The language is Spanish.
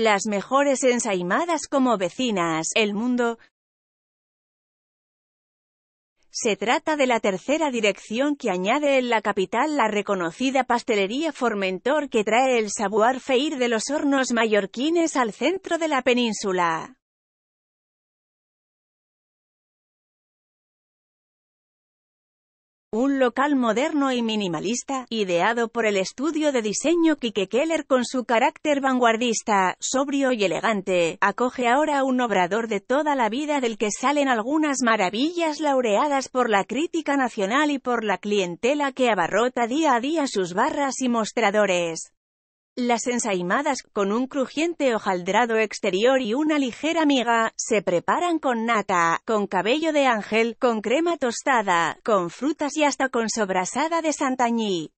Las mejores ensaimadas como vecinas, el mundo. Se trata de la tercera dirección que añade en la capital la reconocida pastelería Formentor que trae el savoir feir de los hornos mallorquines al centro de la península. local moderno y minimalista, ideado por el estudio de diseño Kike Keller con su carácter vanguardista, sobrio y elegante, acoge ahora un obrador de toda la vida del que salen algunas maravillas laureadas por la crítica nacional y por la clientela que abarrota día a día sus barras y mostradores. Las ensaimadas, con un crujiente hojaldrado exterior y una ligera miga, se preparan con nata, con cabello de ángel, con crema tostada, con frutas y hasta con sobrasada de santañí.